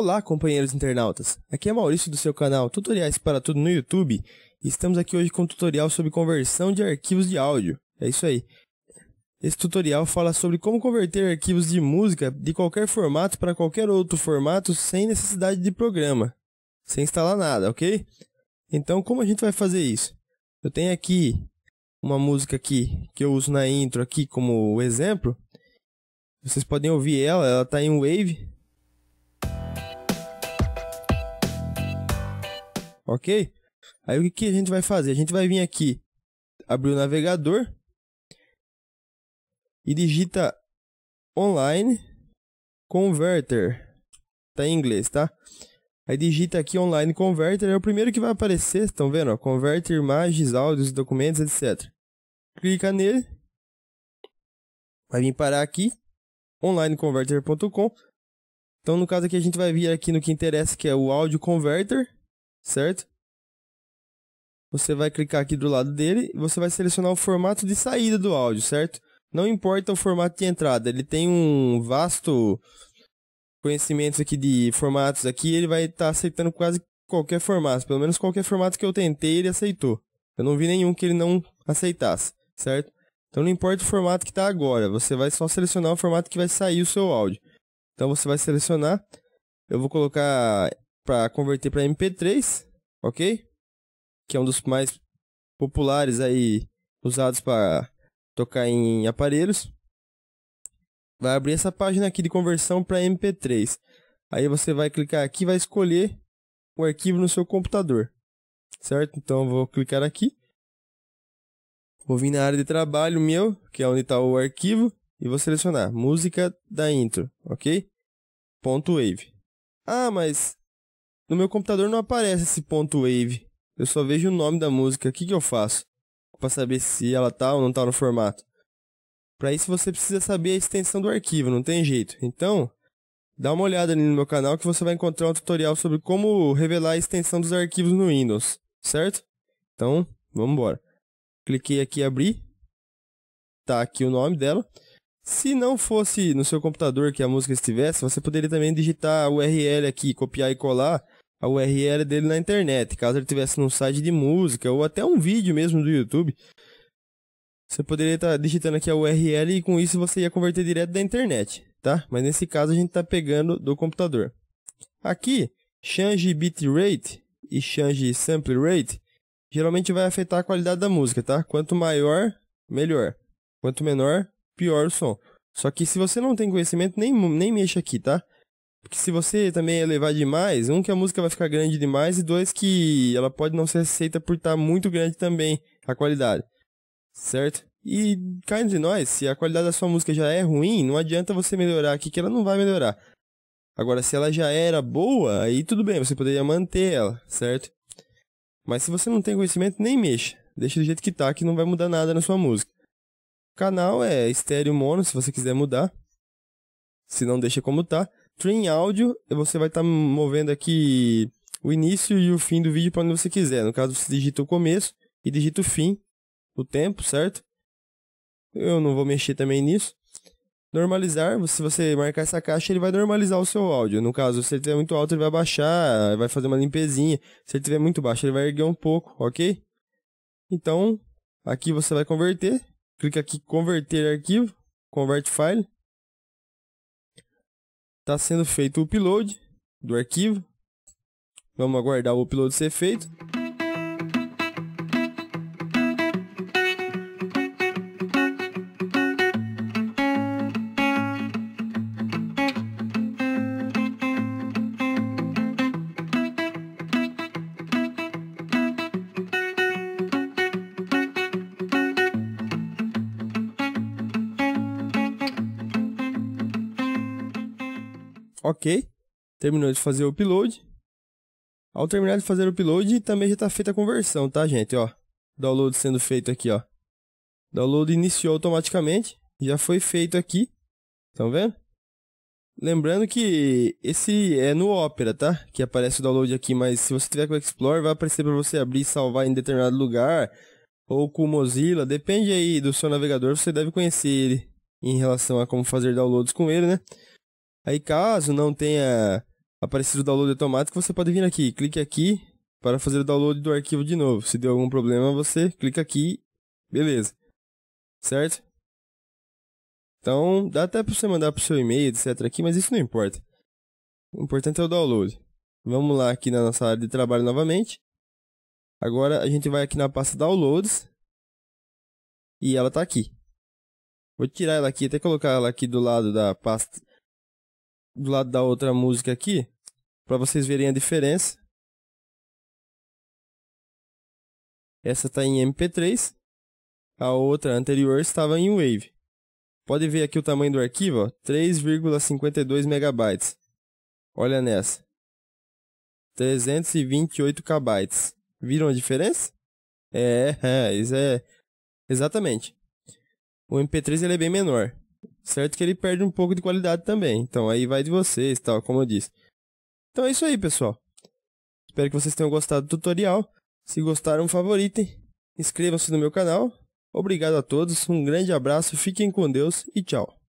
Olá, companheiros internautas. Aqui é Maurício do seu canal Tutoriais para Tudo no YouTube e estamos aqui hoje com um tutorial sobre conversão de arquivos de áudio. É isso aí. Esse tutorial fala sobre como converter arquivos de música de qualquer formato para qualquer outro formato sem necessidade de programa, sem instalar nada, ok? Então, como a gente vai fazer isso? Eu tenho aqui uma música aqui que eu uso na intro aqui como exemplo. Vocês podem ouvir ela, ela está em wave, ok? Aí o que, que a gente vai fazer? A gente vai vir aqui, abrir o navegador e digita online converter. Tá em inglês, tá? Aí digita aqui online converter, é o primeiro que vai aparecer, estão vendo? Ó, imagens, áudios, documentos, etc. Clica nele. Vai vir parar aqui, onlineconverter.com. Então, no caso aqui, a gente vai vir aqui no que interessa, que é o áudio converter certo? Você vai clicar aqui do lado dele e você vai selecionar o formato de saída do áudio, certo? Não importa o formato de entrada, ele tem um vasto conhecimento aqui de formatos aqui, ele vai estar tá aceitando quase qualquer formato, pelo menos qualquer formato que eu tentei, ele aceitou. Eu não vi nenhum que ele não aceitasse, certo? Então não importa o formato que está agora, você vai só selecionar o formato que vai sair o seu áudio. Então você vai selecionar, eu vou colocar para converter para MP3, ok? Que é um dos mais populares aí usados para tocar em aparelhos. Vai abrir essa página aqui de conversão para MP3. Aí você vai clicar aqui, vai escolher o arquivo no seu computador, certo? Então vou clicar aqui. Vou vir na área de trabalho meu, que é onde está o arquivo, e vou selecionar música da intro, ok? Ponto .wave. Ah, mas no meu computador não aparece esse ponto wave. Eu só vejo o nome da música. O que, que eu faço? Para saber se ela tá ou não tá no formato. Para isso você precisa saber a extensão do arquivo, não tem jeito. Então, dá uma olhada ali no meu canal que você vai encontrar um tutorial sobre como revelar a extensão dos arquivos no Windows, certo? Então, vamos embora. Cliquei aqui em abrir. Tá aqui o nome dela. Se não fosse no seu computador que a música estivesse, você poderia também digitar a URL aqui, copiar e colar a URL dele na internet, caso ele tivesse num site de música ou até um vídeo mesmo do YouTube. Você poderia estar tá digitando aqui a URL e com isso você ia converter direto da internet, tá? Mas nesse caso a gente está pegando do computador. Aqui, change bitrate e change sample rate geralmente vai afetar a qualidade da música, tá? Quanto maior, melhor. Quanto menor, pior o som. Só que se você não tem conhecimento, nem, nem mexa aqui, tá? Porque se você também elevar demais, um que a música vai ficar grande demais e dois que ela pode não ser aceita por estar tá muito grande também a qualidade. Certo? E caindo de nós, se a qualidade da sua música já é ruim, não adianta você melhorar aqui que ela não vai melhorar. Agora, se ela já era boa, aí tudo bem, você poderia manter ela, certo? Mas se você não tem conhecimento, nem mexa. Deixa do jeito que tá, que não vai mudar nada na sua música. O canal é estéreo mono, se você quiser mudar. Se não, deixa como tá. Stream áudio, você vai estar tá movendo aqui o início e o fim do vídeo para onde você quiser. No caso, você digita o começo e digita o fim, o tempo, certo? Eu não vou mexer também nisso. Normalizar, se você marcar essa caixa, ele vai normalizar o seu áudio. No caso, se ele estiver muito alto, ele vai baixar, vai fazer uma limpezinha. Se ele estiver muito baixo, ele vai erguer um pouco, ok? Então, aqui você vai converter. Clica aqui converter arquivo, convert file. Está sendo feito o upload do arquivo. Vamos aguardar o upload ser feito. Ok. Terminou de fazer o upload. Ao terminar de fazer o upload, também já está feita a conversão, tá, gente? Ó, download sendo feito aqui, ó. Download iniciou automaticamente. Já foi feito aqui. Estão vendo? Lembrando que esse é no Opera, tá? Que aparece o download aqui, mas se você tiver com o Explorer, vai aparecer para você abrir e salvar em determinado lugar. Ou com o Mozilla, depende aí do seu navegador, você deve conhecer ele em relação a como fazer downloads com ele, né? Aí caso não tenha aparecido o download automático, você pode vir aqui, clique aqui para fazer o download do arquivo de novo. Se deu algum problema, você clica aqui, beleza. Certo? Então, dá até para você mandar para o seu e-mail, etc. aqui, mas isso não importa. O importante é o download. Vamos lá aqui na nossa área de trabalho novamente. Agora a gente vai aqui na pasta downloads. E ela está aqui. Vou tirar ela aqui, até colocar ela aqui do lado da pasta do lado da outra música aqui, para vocês verem a diferença. Essa está em MP3, a outra anterior estava em Wave. Pode ver aqui o tamanho do arquivo, 3,52 megabytes. Olha nessa. 328 KB. Viram a diferença? É, é, isso é exatamente. O MP3 ele é bem menor. Certo que ele perde um pouco de qualidade também. Então aí vai de vocês, tal, como eu disse. Então é isso aí, pessoal. Espero que vocês tenham gostado do tutorial. Se gostaram, favoritem. Inscrevam-se no meu canal. Obrigado a todos, um grande abraço, fiquem com Deus e tchau.